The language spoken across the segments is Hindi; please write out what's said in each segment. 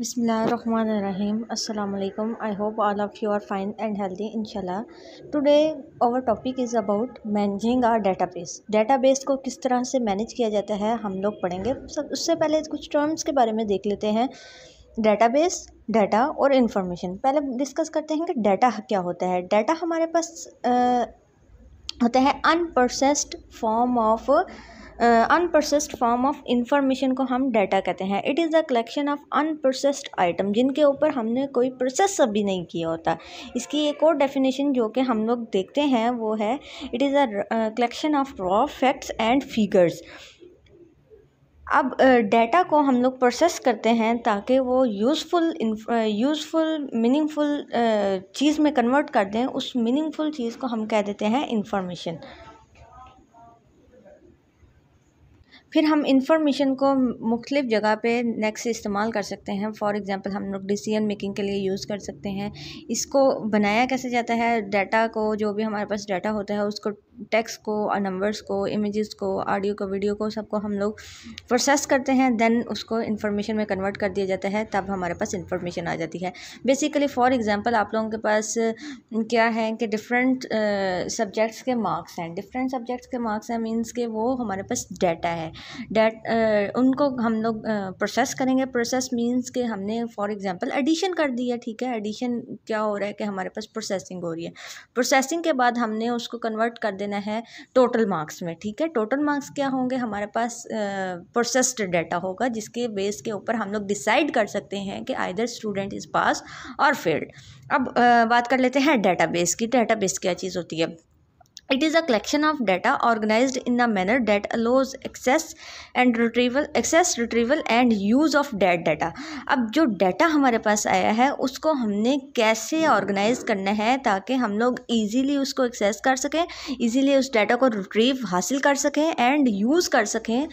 बसमीम् अलकुम I hope all of you are fine and healthy इनशाला today our topic is about managing our data base database base को किस तरह से मैनेज किया जाता है हम लोग पढ़ेंगे सब उससे पहले कुछ टर्म्स के बारे में देख लेते हैं बेस डेटा और इन्फॉर्मेशन पहले डिस्कस करते हैं कि डेटा क्या होता है डेटा हमारे पास आ, होता है unprocessed form of unprocessed form of information को हम डाटा कहते हैं it is a collection of unprocessed item जिनके ऊपर हमने कोई प्रोसेस अभी नहीं किया होता इसकी एक और डेफिनेशन जो कि हम लोग देखते हैं वो है it is a collection of raw facts and figures अब डेटा को हम लोग प्रोसेस करते हैं ताकि वो यूज़फुल यूज़फुल मीनिंगफुल चीज़ में कन्वर्ट कर दें उस मीनिंगफुल चीज़ को हम कह देते हैं इंफॉर्मेशन फिर हम इंफॉर्मेशन को मुख्तलिफ़ जगह पे नेक्स्ट इस्तेमाल कर सकते हैं फ़ॉर एग्ज़ाम्पल हम लोग डिसीजन मेकिंग के लिए यूज़ कर सकते हैं इसको बनाया कैसे जाता है डाटा को जो भी हमारे पास डाटा होता है उसको टेक्स्ट को और नंबर्स को इमेजेस को ऑडियो को वीडियो को सबको हम लोग प्रोसेस करते हैं देन उसको इन्फॉर्मेशन में कन्वर्ट कर दिया जाता है तब हमारे पास इन्फॉर्मेशन आ जाती है बेसिकली फॉर एग्ज़ाम्पल आप लोगों के पास क्या है कि डिफरेंट सब्जेक्ट्स के मार्क्स हैं डिफरेंट सब्जेक्ट्स के मार्क्स हैं मीन्स के वो हमारे पास डाटा है डेट उनको हम लोग प्रोसेस करेंगे प्रोसेस मीन्स के हमने फॉर एग्ज़ाम्पल एडिशन कर दिया ठीक है एडिशन क्या हो रहा है कि हमारे पास प्रोसेसिंग हो रही है प्रोसेसिंग के बाद हमने उसको कन्वर्ट कर देना है टोटल मार्क्स में ठीक है टोटल मार्क्स क्या होंगे हमारे पास प्रोसेस्ड डाटा होगा जिसके बेस के ऊपर हम लोग डिसाइड कर सकते हैं कि आइदर स्टूडेंट इज़ पास और फेल्ड अब uh, बात कर लेते हैं डाटा की डाटा क्या चीज़ होती है It is a collection of data organized in a manner that allows access and retrieval access retrieval and use of that data अब जो data हमारे पास आया है उसको हमने कैसे organize करना है ताकि हम लोग easily उसको access कर सकें easily उस data को retrieve हासिल कर सकें and use कर सकें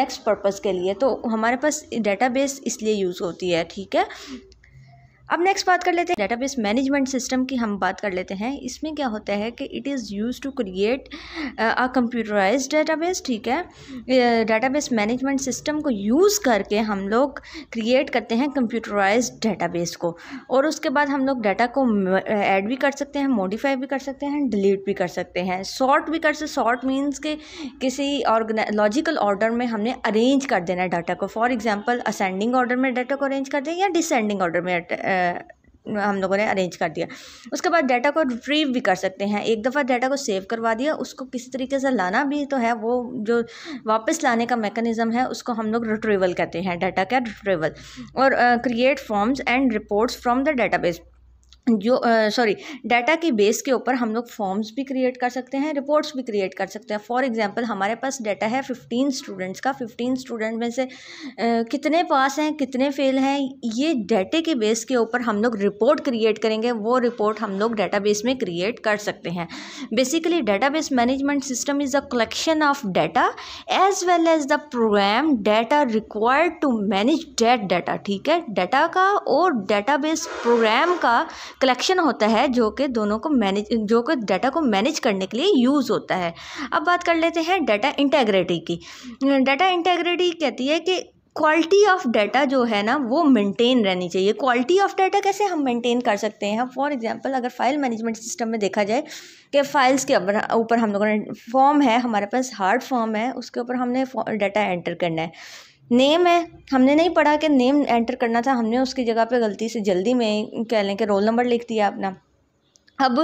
next purpose के लिए तो हमारे पास डेटाबेस इसलिए यूज़ होती है ठीक है अब नेक्स्ट बात कर लेते हैं डेटाबेस मैनेजमेंट सिस्टम की हम बात कर लेते हैं इसमें क्या होता है कि it is use to create a computerise database ठीक है डेटाबेस मैनेजमेंट सिस्टम को यूज़ करके हम लोग क्रिएट करते हैं कंप्यूटराइज डेटाबेस को और उसके बाद हम लोग डाटा को ऐड uh, भी कर सकते हैं मॉडिफाई भी कर सकते हैं डिलीट भी कर सकते हैं सॉर्ट भी कर सकते सॉर्ट मीन्स के किसी लॉजिकल ऑर्डर में हमने अरेंज कर देना है डाटा को फॉर एग्जाम्पल असेंडिंग ऑर्डर में डाटा को अरेंज कर दें या डिसेंडिंग ऑर्डर में uh, हम लोगों ने अरेंज कर दिया उसके बाद डाटा को रिट्रीव भी कर सकते हैं एक दफ़ा डाटा को सेव करवा दिया उसको किस तरीके से लाना भी तो है वो जो वापस लाने का मेकनिज़म है उसको हम लोग रिट्रीवल कहते हैं डाटा का रिट्रीवल और create forms and reports from the database जो सॉरी डाटा के बेस के ऊपर हम लोग फॉर्म्स भी क्रिएट कर सकते हैं रिपोर्ट्स भी क्रिएट कर सकते हैं फॉर एग्जांपल हमारे पास डाटा है फिफ्टीन स्टूडेंट्स का फिफ्टीन स्टूडेंट में से आ, कितने पास हैं कितने फेल हैं ये डाटा के बेस के ऊपर हम लोग रिपोर्ट क्रिएट करेंगे वो रिपोर्ट हम लोग डाटा में क्रिएट कर सकते हैं basically data management system is a collection of data as well as the program data required to manage that data ठीक है डाटा का और डाटा प्रोग्राम का कलेक्शन होता है जो कि दोनों को मैनेज जो कि डाटा को मैनेज करने के लिए यूज़ होता है अब बात कर लेते हैं डाटा इंटेग्रिटी की डाटा इंटेग्रिटी कहती है कि क्वालिटी ऑफ डाटा जो है ना वो मेंटेन रहनी चाहिए क्वालिटी ऑफ डाटा कैसे हम मेंटेन कर सकते हैं फॉर एग्जांपल अगर फाइल मैनेजमेंट सिस्टम में देखा जाए कि फाइल्स के ऊपर हम लोगों ने फॉर्म है हमारे पास हार्ड फॉर्म है उसके ऊपर हमने डाटा एंटर करना है नेम है हमने नहीं पढ़ा कि नेम एंटर करना था हमने उसकी जगह पे गलती से जल्दी में कह लें कि रोल नंबर लिख दिया अपना अब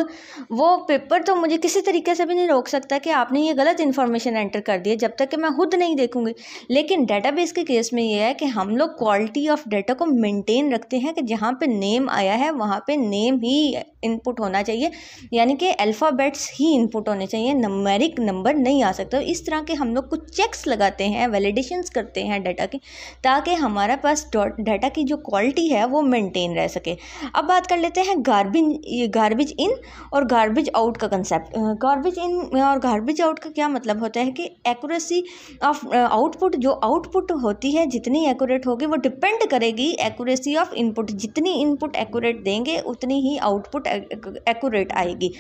वो पेपर तो मुझे किसी तरीके से भी नहीं रोक सकता कि आपने ये गलत इन्फॉर्मेशन एंटर कर दी है जब तक कि मैं खुद नहीं देखूंगी लेकिन डेटाबेस के केस में ये है कि हम लोग क्वालिटी ऑफ डाटा को मेंटेन रखते हैं कि जहाँ पे नेम आया है वहाँ पे नेम ही इनपुट होना चाहिए यानी कि अल्फ़ाबेट्स ही इनपुट होने चाहिए नंबरिक नंबर नहीं आ सकता इस तरह के हम लोग कुछ चेक्स लगाते हैं वेलिडेशन करते हैं डाटा के ताकि हमारे पास डाटा की जो क्वालिटी है वो मेनटेन रह सके अब बात कर लेते हैं गार्बिज गारबिज इन और गार्बेज आउट का कंसेप्ट गार्बेज इन और गार्बेज आउट का क्या मतलब होता है कि एक्यूरेसी ऑफ आउटपुट जो आउटपुट होती है जितनी एक्यूरेट होगी वो डिपेंड करेगी एक्यूरेसी ऑफ इनपुट जितनी इनपुट एक्यूरेट देंगे उतनी ही आउटपुट एक्यूरेट आएगी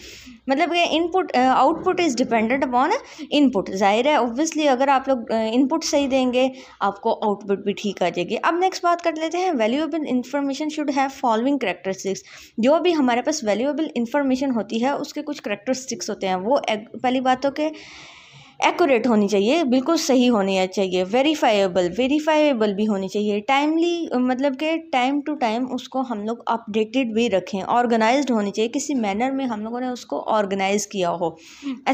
मतलब ये input output is dependent upon input जाहिर है ऑब्वियसली अगर आप लोग इनपुट सही देंगे आपको आउटपुट भी ठीक आ जाएगी अब नेक्स्ट बात कर लेते हैं valuable information should have following characteristics जो भी हमारे पास वैल्यूएबल इन्फॉर्मेशन होती है उसके कुछ करेक्टरिस्टिक्स होते हैं वो पहली बात तो के एक्यूरेट होनी चाहिए बिल्कुल सही होनी चाहिए वेरीफाइबल वेरीफाइबल भी होनी चाहिए टाइमली मतलब कि टाइम टू टाइम उसको हम लोग अपडेटेड भी रखें ऑर्गेनाइज्ड होनी चाहिए किसी मैनर में हम लोगों ने उसको ऑर्गेनाइज़ किया हो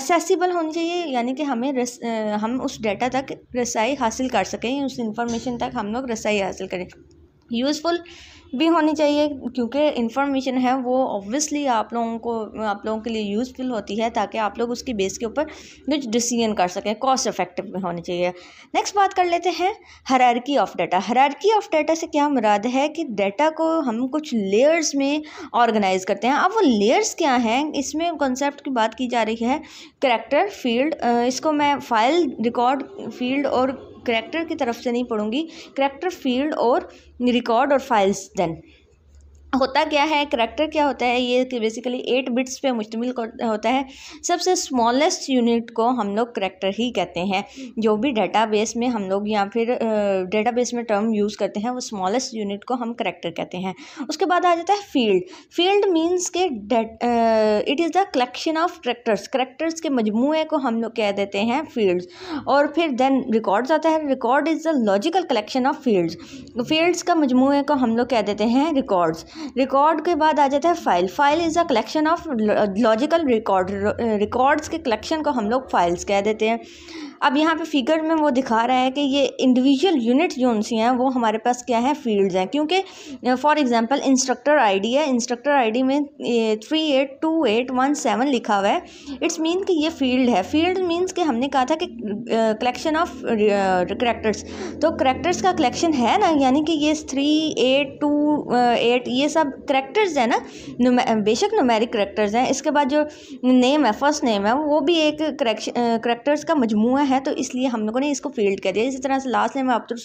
एसेसिबल होनी चाहिए यानी कि हमें रस, हम उस डेटा तक रसाई हासिल कर सकें उस इंफॉर्मेशन तक हम लोग रसाई हासिल करें यूज़फुल भी होनी चाहिए क्योंकि इन्फॉर्मेशन है वो ऑब्वियसली आप लोगों को आप लोगों के लिए यूज़फुल होती है ताकि आप लोग उसकी बेस के ऊपर कुछ डिसीजन कर सकें कॉस्ट इफेक्टिव में होनी चाहिए नेक्स्ट बात कर लेते हैं hierarchy of data hierarchy of data से क्या मुराद है कि डाटा को हम कुछ लेयर्स में ऑर्गेनाइज करते हैं अब वो लेयर्स क्या हैं इसमें कॉन्सेप्ट की बात की जा रही है करेक्टर फील्ड इसको मैं फाइल रिकॉर्ड फील्ड और करैक्टर की तरफ से नहीं पढ़ूंगी करैक्टर फील्ड और रिकॉर्ड और फाइल्स देन होता क्या है करैक्टर क्या होता है ये कि बेसिकली एट बिट्स पे मुश्तमिल होता है सबसे स्मॉलेस्ट यूनिट को हम लोग करैक्टर ही कहते हैं जो भी डेटाबेस में हम लोग या फिर डेटाबेस में टर्म यूज़ करते हैं वो स्मॉलेस्ट यूनिट को हम करैक्टर कहते हैं उसके बाद आ जाता है फील्ड फील्ड मीन्स के it is the collection of characters characters के मजमू को हम लोग कह देते हैं फील्ड्स और फिर देन रिकॉर्ड्स आता है record is the logical collection of fields fields का मजमू को हम लोग कह देते हैं रिकॉर्ड्स रिकॉर्ड के बाद आ जाता है file file is a collection of logical record records के कलेक्शन को हम लोग फाइल्स कह देते हैं अब यहाँ पे फिगर में वो दिखा रहा है कि ये इंडिविजुअल यूनिट जो सी हैं वो हमारे पास क्या है फील्ड्स हैं क्योंकि फॉर एग्जांपल इंस्ट्रक्टर आईडी है इंस्ट्रक्टर आईडी में three eight two eight one seven लिखा हुआ है इट्स मीन कि ये फील्ड है फील्ड मीन्स कि हमने कहा था कि कलेक्शन ऑफ करेक्टर्स तो करेक्टर्स का कलेक्शन है ना यानी कि ये three eight two two eight ये सब करेक्टर्स हैं ना बेशक नुमेरिक करेक्टर्स हैं इसके बाद जो नेम है फर्स्ट नेम है वो भी एक करेक्टर्स का मजमू है तो इसलिए हम लोगों ने इसको फील्ड कर दिया इसी तरह से लास्ट नेम आप तो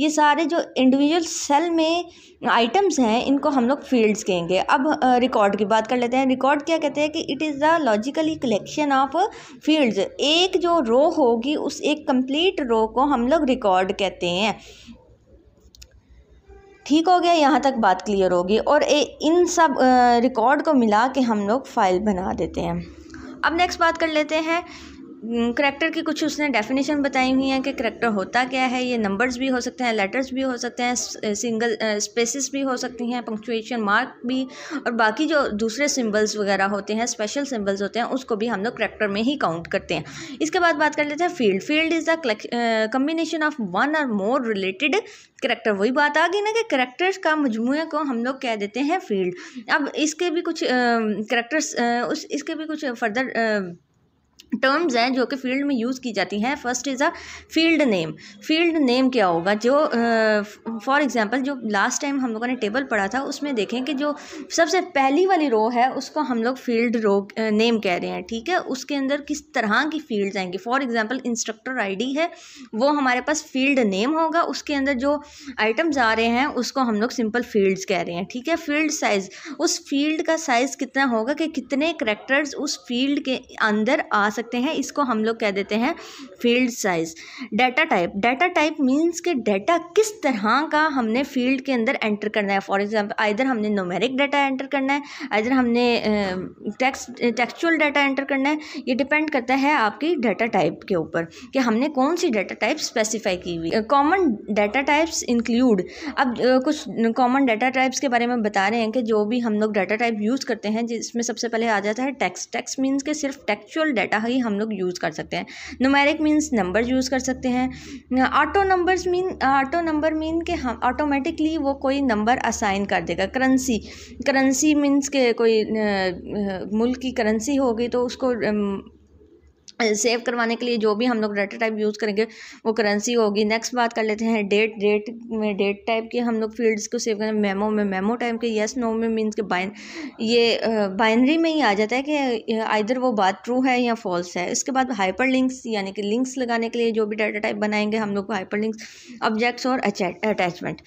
ये सारे जो इंडिविजुअल सेल में आइटम्स हैं इनको हम लोग फील्ड्स कहेंगे अब रिकॉर्ड की बात कर लेते हैं रिकॉर्ड क्या कहते हैं कि it is the logically collection of fields एक जो रो होगी उस एक कंप्लीट रो को हम लोग रिकॉर्ड कहते हैं ठीक हो गया यहाँ तक बात क्लियर होगी और ए, इन सब रिकॉर्ड को मिला के हम लोग फ़ाइल बना देते हैं अब नेक्स्ट बात कर लेते हैं करैक्टर हम्म, की कुछ उसने डेफिनेशन बताई हुई हैं कि करैक्टर होता क्या है ये नंबर्स भी हो सकते हैं लेटर्स भी हो सकते हैं सिंगल स्पेसेस eh, eh, भी हो सकती हैं पंक्चुएशन मार्क भी और बाकी जो दूसरे सिंबल्स वगैरह होते हैं स्पेशल सिंबल्स होते हैं उसको भी हम लोग करैक्टर में ही काउंट करते हैं इसके बाद बात कर लेते हैं field field is the combination of one or more related character वही बात आ गई ना कि करैक्टर्स का मजमू को हम लोग कह देते हैं फील्ड अब इसके भी कुछ करैक्टर्स eh, उस इसके भी कुछ फर्दर टर्म्स हैं जो कि फील्ड में यूज़ की जाती हैं first is a field name field name क्या होगा जो फॉर एग्जांपल जो लास्ट टाइम हम लोगों ने टेबल पढ़ा था उसमें देखें कि जो सबसे पहली वाली रो है उसको हम लोग फील्ड रो नेम कह रहे हैं ठीक है उसके अंदर किस तरह की फील्ड्स आएंगी फॉर एग्जाम्पल इंस्ट्रक्टर आई है वो हमारे पास फील्ड नेम होगा उसके अंदर जो आइटम्स आ रहे हैं उसको हम लोग सिंपल फील्ड्स कह रहे हैं ठीक है फील्ड साइज़ उस फील्ड का साइज़ कितना होगा कि कितने करेक्टर्स उस फील्ड के अंदर आ सकते सकते हैं इसको हम लोग कह देते हैं field size data type data type means के डाटा किस तरह का हमने फील्ड के अंदर एंटर करना है फॉर एग्जाम्पल आइधर हमने नोमेरिक डाटा एंटर करना है आइधर हमने टेक्स्ट टेक्चुअल डाटा एंटर करना है ये डिपेंड करता है आपकी डाटा टाइप के ऊपर कि हमने कौन सी डाटा टाइप स्पेसिफाई की हुई कॉमन डाटा टाइप्स इंक्लूड अब कुछ कॉमन डाटा टाइप्स के बारे में बता रहे हैं कि जो भी हम लोग डाटा टाइप यूज़ करते हैं जिसमें सबसे पहले आ जाता है टेक्स्ट टेक्स्ट मीन्स के सिर्फ टेक्चुअल डाटा ही हम लोग यूज़ कर सकते हैं नोमेरिक मीन्स नंबर यूज़ कर सकते हैं auto numbers mean auto number mean के हम ऑटोमेटिकली वो कोई नंबर असाइन कर देगा करेंसी करेंसी मीन्स के कोई मुल्क की करेंसी होगी तो उसको सेव करवाने के लिए जो भी हम लोग डाटा टाइप यूज़ करेंगे वो करेंसी होगी नेक्स्ट बात कर लेते हैं डेट डेट में डेट टाइप के हम लोग फील्ड्स को सेव करें मेमो में मेमो टाइप के येस नो में मींस के बाइन ये बाइनरी में ही आ जाता है कि आइधर वो बात ट्रू है या फॉल्स है इसके बाद हाइपर लिंक्स यानी कि लिंक्स लगाने के लिए जो भी डाटा टाइप बनाएंगे हम लोग हाइपर लिंक्स ऑब्जेक्ट्स और अटैचमेंट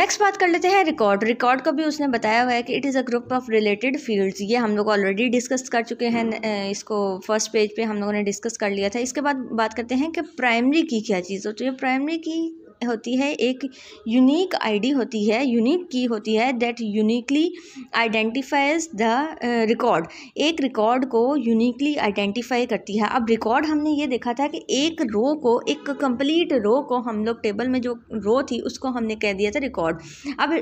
नेक्स्ट बात कर लेते हैं रिकॉर्ड रिकॉर्ड को भी उसने बताया हुआ है कि it is a group of related fields ये हम लोग ऑलरेडी डिस्कस कर चुके हैं हम्म। इसको फर्स्ट पेज पे हम लोगों ने डिस्कस कर लिया था इसके बाद बात करते हैं कि प्राइमरी की क्या चीज़ होती है प्राइमरी की होती है एक यूनिक आईडी होती है यूनिक की होती है that uniquely identifies the record एक रिकॉर्ड को यूनिकली आइडेंटिफाई करती है अब रिकॉर्ड हमने ये देखा था कि एक रो को एक कंप्लीट रो को हम लोग टेबल में जो रो थी उसको हमने कह दिया था रिकॉर्ड अब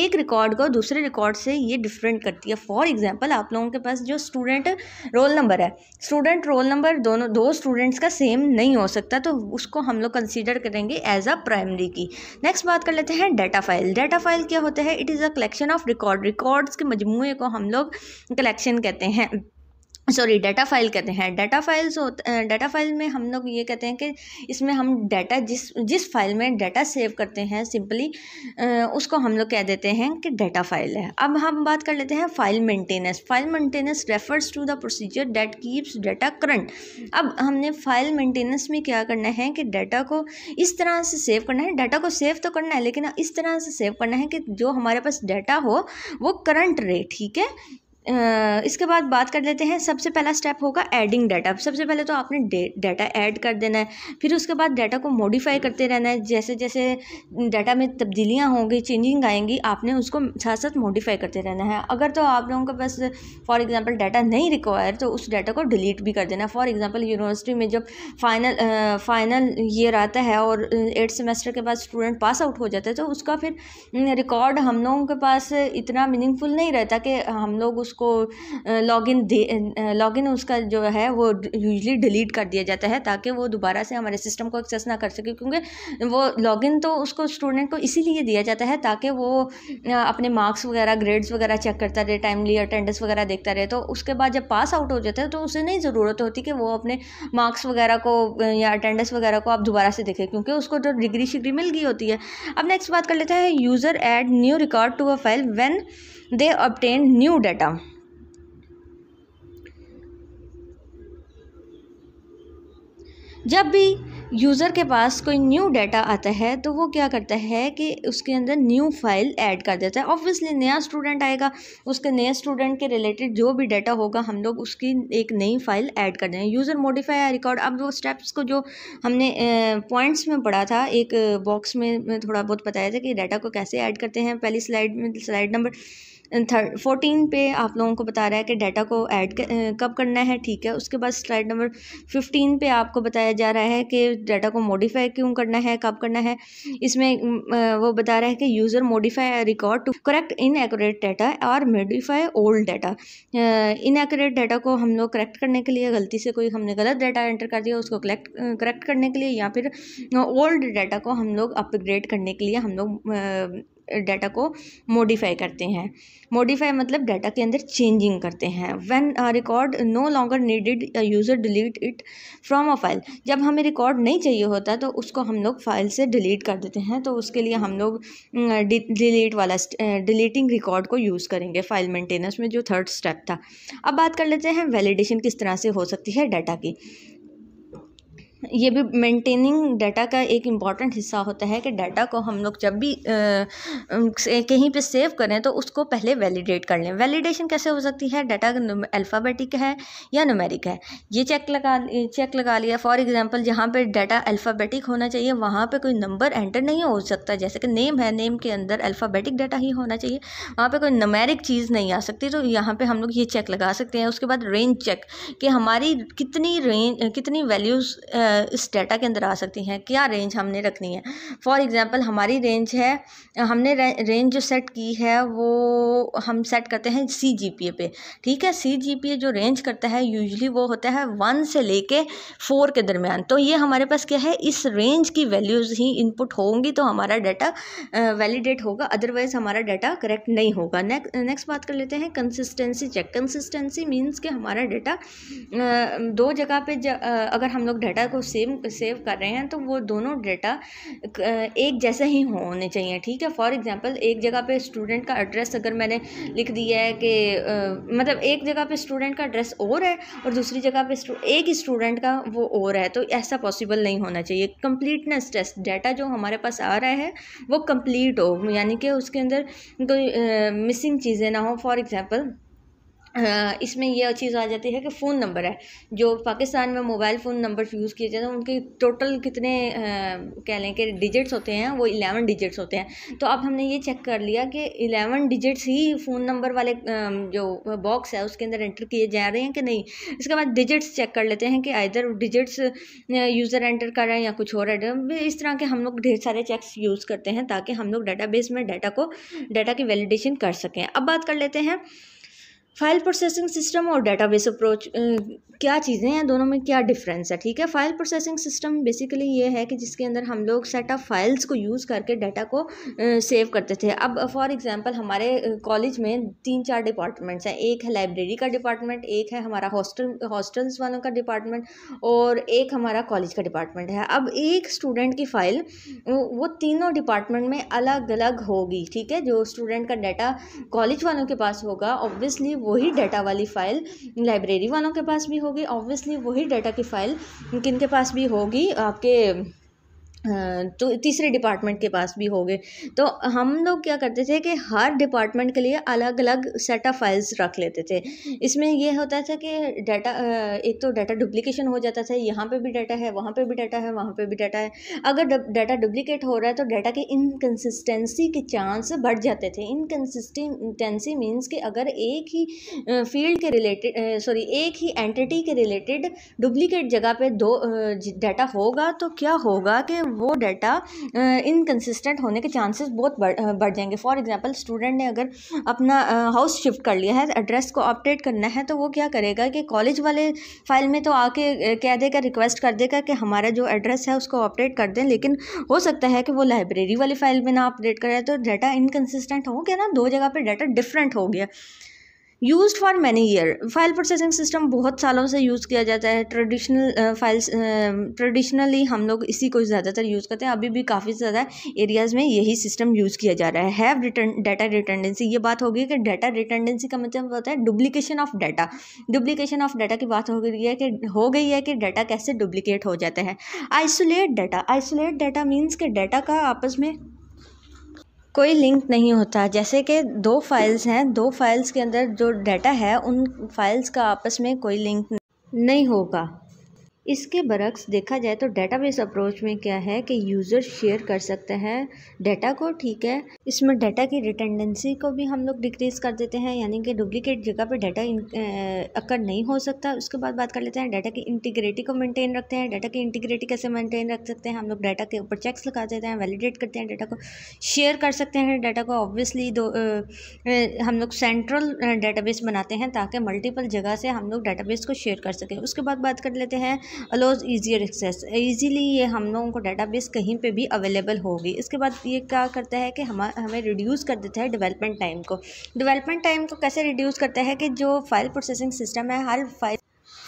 एक रिकॉर्ड को दूसरे रिकॉर्ड से ये डिफरेंट करती है फॉर एग्जाम्पल आप लोगों के पास जो स्टूडेंट रोल नंबर है स्टूडेंट रोल नंबर दोनों दो स्टूडेंट्स का सेम नहीं हो सकता तो उसको हम लोग कंसिडर करेंगे एज अ प्राइवेट प्राइमरी की नेक्स्ट बात कर लेते हैं डाटा फाइल डाटा फाइल क्या होता है it is a collection of record records के मजमू को हम लोग कलेक्शन कहते हैं सॉरी डाटा फाइल कहते हैं डाटा फाइल्स होते डाटा फाइल में हम लोग ये कहते हैं कि इसमें हम डाटा जिस जिस फाइल में डाटा सेव करते हैं सिंपली उसको हम लोग कह देते हैं कि डाटा फाइल है अब हम बात कर लेते हैं file maintenance file maintenance refers to the procedure that keeps data current अब हमने फाइल मेंटेनेंस में क्या करना है कि डाटा को इस तरह से सेव करना है डाटा को सेव तो करना है लेकिन इस तरह से सेव करना है कि जो हमारे पास डाटा हो वो करंट रहे ठीक है इसके बाद बात कर लेते हैं सबसे पहला स्टेप होगा एडिंग डाटा सबसे पहले तो आपने डाटा ऐड कर देना है फिर उसके बाद डाटा को मॉडिफाई करते रहना है जैसे जैसे डाटा में तब्दीलियाँ होंगी चेंजिंग आएंगी आपने उसको साथ साथ मॉडिफाई करते रहना है अगर तो आप लोगों के पास फॉर एग्ज़ाम्पल डाटा नहीं रिक्वायर तो उस डाटा को डिलीट भी कर देना है फॉर एग्ज़ाम्पल यूनिवर्सिटी में जब फाइनल फाइनल ईयर आता है और एट सेमेस्टर के बाद स्टूडेंट पास आउट हो जाता है तो उसका फिर रिकॉर्ड हम लोगों के पास इतना मीनिंगफुल नहीं रहता कि हम लोग उस उसको लॉगिन दे लॉगिन उसका जो है वो यूजली डिलीट कर दिया जाता है ताकि वो दोबारा से हमारे सिस्टम को एक्सेस ना कर सके क्योंकि वो लॉगिन तो उसको स्टूडेंट को इसीलिए दिया जाता है ताकि वो अपने मार्क्स वगैरह ग्रेड्स वगैरह चेक करता रहे टाइमली अटेंडेंस वगैरह देखता रहे तो उसके बाद जब पास आउट हो जाता है तो उसे नहीं ज़रूरत होती कि वो अपने मार्क्स वगैरह को या अटेंडेंस वगैरह को आप दोबारा से देखें क्योंकि उसको तो डिग्री शिग्री मिल गई होती है अब नेक्स्ट बात कर लेते हैं user add new record to a file when they obtain new data जब भी यूज़र के पास कोई न्यू डाटा आता है तो वो क्या करता है कि उसके अंदर न्यू फाइल ऐड कर देता है ऑब्वियसली नया स्टूडेंट आएगा उसके नए स्टूडेंट के रिलेटेड जो भी डाटा होगा हम लोग उसकी एक नई फाइल ऐड कर देंगे यूज़र मॉडिफाई या रिकॉर्ड अब वो स्टेप्स को जो हमने पॉइंट्स में पढ़ा था एक बॉक्स में थोड़ा बहुत बताया था कि डाटा को कैसे ऐड करते हैं पहली स्लाइड में स्लाइड नंबर थर्ड फोर्टीन पे आप लोगों को बता रहा है कि डाटा को ऐड कब करना है ठीक है उसके बाद स्लाइड नंबर फिफ्टीन पे आपको बताया जा रहा है कि डाटा को मॉडिफाई क्यों करना है कब करना है इसमें वो बता रहा है कि user modify record to correct in data और modify old data in data को हम लोग करेक्ट करने के लिए गलती से कोई हमने गलत डाटा एंटर कर दिया उसको कलेक्ट करेक्ट करने के लिए या फिर ओल्ड डाटा को हम लोग अपग्रेड करने के लिए हम लोग डाटा को मॉडिफाई करते हैं मॉडिफाई मतलब डाटा के अंदर चेंजिंग करते हैं when record no longer needed user delete it from a file जब हमें रिकॉर्ड नहीं चाहिए होता तो उसको हम लोग फाइल से डिलीट कर देते हैं तो उसके लिए हम लोग डिलीट वाला डिलीटिंग रिकॉर्ड को यूज़ करेंगे फाइल मेंटेनेंस में जो थर्ड स्टेप था अब बात कर लेते हैं वैलिडेशन किस तरह से हो सकती है डाटा की ये भी मेंटेनिंग डाटा का एक इम्पॉर्टेंट हिस्सा होता है कि डाटा को हम लोग जब भी कहीं पे सेव करें तो उसको पहले वैलिडेट कर लें वैलिडेशन कैसे हो सकती है डाटा अल्फ़ाबेटिक है या नुमेरिक है ये चेक लगा चेक लगा लिया फॉर एग्जांपल जहाँ पे डाटा अल्फ़ाबेटिक होना चाहिए वहाँ पे कोई नंबर एंटर नहीं हो सकता जैसे कि नेम है नेम के अंदर अल्फ़ाबेटिक डाटा ही होना चाहिए वहाँ पर कोई नमेरिक चीज़ नहीं आ सकती तो यहाँ पर हम लोग ये चेक लगा सकते हैं उसके बाद रेंज चेक कि हमारी कितनी रेंज कितनी वैल्यूज़ इस डेटा के अंदर आ सकती हैं क्या रेंज हमने रखनी है फॉर एग्ज़ाम्पल हमारी रेंज है हमने रेंज जो सेट की है वो हम सेट करते हैं सी जी पी ए पे ठीक है सी जी पी ए जो रेंज करता है यूजली वो होता है वन से ले कर फोर के दरमियान तो ये हमारे पास क्या है इस रेंज की वैल्यूज़ ही इनपुट होंगी तो हमारा डाटा वैलिडेट होगा अदरवाइज़ हमारा डाटा करेक्ट नहीं होगा नेक्स्ट नेक्स्ट बात कर लेते हैं कंसिस्टेंसी चेक कंसिस्टेंसी मीन्स कि हमारा डाटा दो जगह पे अगर हम लोग डाटा को सेव सेव कर रहे हैं तो वो दोनों डेटा एक जैसे ही होने चाहिए ठीक है फॉर एग्ज़ाम्पल एक जगह पे स्टूडेंट का एड्रेस अगर मैंने लिख दिया है कि मतलब एक जगह पे स्टूडेंट का एड्रेस और है और दूसरी जगह पे एक ही स्टूडेंट का वो और है तो ऐसा पॉसिबल नहीं होना चाहिए कंप्लीटनेस टेस्ट डेटा जो हमारे पास आ रहा है वो कंप्लीट हो यानी कि उसके अंदर कोई मिसिंग चीज़ें ना हो फॉर एग्ज़ाम्पल हाँ, इसमें यह चीज़ आ जाती है कि फ़ोन नंबर है जो पाकिस्तान में मोबाइल फ़ोन नंबर यूज़ किए जाते हैं उनके टोटल कितने कह लें कि डिजिट्स होते हैं वो इलेवन डिजिट्स होते हैं तो अब हमने ये चेक कर लिया कि इलेवन डिजिट्स ही फ़ोन नंबर वाले जो बॉक्स है उसके अंदर एंटर किए जा रहे हैं कि नहीं इसके बाद डिजिट्स चेक कर लेते हैं कि आइधर डिजिट्स यूज़र एंटर कर रहे हैं या कुछ और एंटर इस तरह के हम लोग ढेर सारे चेक्स यूज़ करते हैं ताकि हम लोग डाटा में डाटा को डाटा की वैलिडेशन कर सकें अब बात कर लेते हैं फाइल प्रोसेसिंग सिस्टम और डेटाबेस अप्रोच क्या चीज़ें हैं दोनों में क्या डिफरेंस है ठीक है फाइल प्रोसेसिंग सिस्टम बेसिकली ये है कि जिसके अंदर हम लोग सेट ऑफ फाइल्स को यूज़ करके डाटा को सेव करते थे अब फॉर एग्जांपल हमारे कॉलेज में तीन चार डिपार्टमेंट्स हैं एक है लाइब्रेरी का डिपार्टमेंट एक है हमारा हॉस्टल हॉस्टल्स वालों का डिपार्टमेंट और एक हमारा कॉलेज का डिपार्टमेंट है अब एक स्टूडेंट की फ़ाइल वो तीनों डिपार्टमेंट में अलग अलग होगी ठीक है जो स्टूडेंट का डाटा कॉलेज वालों के पास होगा ऑब्वियसली वही डाटा वाली फ़ाइल लाइब्रेरी वालों के पास भी होगी ऑब्वियसली वही डाटा की फ़ाइल किन के पास भी होगी आपके तो तीसरे डिपार्टमेंट के पास भी होगे तो हम लोग क्या करते थे कि हर डिपार्टमेंट के लिए अलग अलग सेट ऑफ फाइल्स रख लेते थे इसमें यह होता था कि डाटा एक तो डाटा डुप्लीकेशन हो जाता था यहाँ पे भी डाटा है वहाँ पे भी डाटा है वहाँ पे भी डाटा है अगर डाटा डुप्लीकेट हो रहा है तो डाटा की इनकन्सिस्टेंसी के चांस बढ़ जाते थे इनकन्सिस्टेंसी मीन्स कि अगर एक ही फील्ड के रिलेटेड सॉरी एक ही एंटिटी के रिलेटेड डुप्लीकेट जगह पर दो डाटा होगा तो क्या होगा कि वो डाटा इनकन्सिस्टेंट होने के चांसेस बहुत बढ़ बढ़ जाएंगे फॉर एग्ज़ाम्पल स्टूडेंट ने अगर अपना हाउस शिफ्ट कर लिया है एड्रेस को अपडेट करना है तो वो क्या करेगा कि कॉलेज वाले फाइल में तो आके कह देगा रिक्वेस्ट कर देगा कि हमारा जो एड्रेस है उसको अपडेट कर दें लेकिन हो सकता है कि वो लाइब्रेरी वाली फ़ाइल में ना अपडेट करें तो डाटा इनकन्सिस्टेंट हो गया ना दो जगह पर डाटा डिफरेंट हो गया used for many year file processing system बहुत सालों से यूज़ किया जाता है ट्रेडिशनल फाइल्स ट्रेडिशनली हम लोग इसी को ज़्यादातर यूज़ करते हैं अभी भी काफ़ी ज़्यादा एरियाज़ में यही सिस्टम यूज़ किया जा रहा है हैव रिटर्न डाटा रिटेंडेंसी ये बात होगी कि डाटा रिटेंडेंसी का मतलब होता है duplication of data duplication of data की बात हो गई है कि हो गई है कि डाटा कैसे डुप्लीकेट हो जाता है isolate data isolate data means के डाटा का आपस में कोई लिंक नहीं होता जैसे कि दो फाइल्स हैं दो फाइल्स के अंदर जो डाटा है उन फाइल्स का आपस में कोई लिंक नहीं होगा इसके बरक्स देखा जाए तो डेटाबेस अप्रोच में क्या है कि यूज़र शेयर कर सकते हैं डेटा को ठीक है इसमें डेटा की रिटेंडेंसी को भी हम लोग डिक्रीज़ कर देते हैं यानी कि डुप्लीकेट जगह पर डेटा अक्कर नहीं हो सकता उसके बाद बात कर लेते हैं डेटा की इंटीग्रिटी को मेंटेन रखते हैं डेटा की इंटीग्रिटी कैसे मेंटेन रख सकते हैं हम लोग डेटा के ऊपर चेक्स लगा देते हैं वैलिडेट करते हैं डेटा को शेयर कर सकते हैं डाटा को ऑब्वियसली दो हम लोग सेंट्रल डेटाबेस बनाते हैं ताकि मल्टीपल जगह से हम लोग डेटाबेस को शेयर कर सकें उसके बाद बात कर लेते हैं अलोज ईजियर एक्सेस ईजीली ये हम लोगों को बेस कहीं पर भी अवेलेबल होगी इसके बाद ये क्या करता है कि हम हमें रिड्यूस कर देता है डिवेलपमेंट टाइम को डिवेलपमेंट टाइम को कैसे रिड्यूस करता है कि जो फाइल प्रोसेसिंग सिस्टम है हर फाइल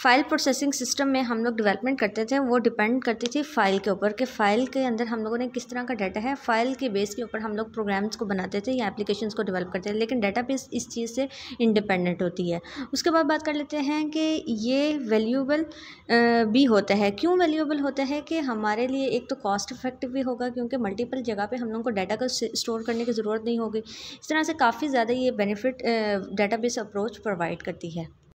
फ़ाइल प्रोसेसिंग सिस्टम में हम लोग डेवलपमेंट करते थे वो डिपेंड करती थी फ़ाइल के ऊपर कि फ़ाइल के अंदर हम लोगों ने किस तरह का डाटा है फ़ाइल के बेस के ऊपर हम लोग प्रोग्राम्स को बनाते थे या एप्लीकेशन को डेवलप करते थे लेकिन डाटा बेस इस चीज़ से इंडिपेंडेंट होती है उसके बाद बात कर लेते हैं कि ये वैल्यूबल भी होता है क्यों वैल्यूबल होता है कि हमारे लिए एक तो कॉस्ट इफेक्टिव भी होगा क्योंकि मल्टीपल जगह पर हम लोगों को डाटा को स्टोर करने की ज़रूरत नहीं होगी इस तरह से काफ़ी ज़्यादा ये बेनिफिट बेस अप्रोच प्रोवाइड करती है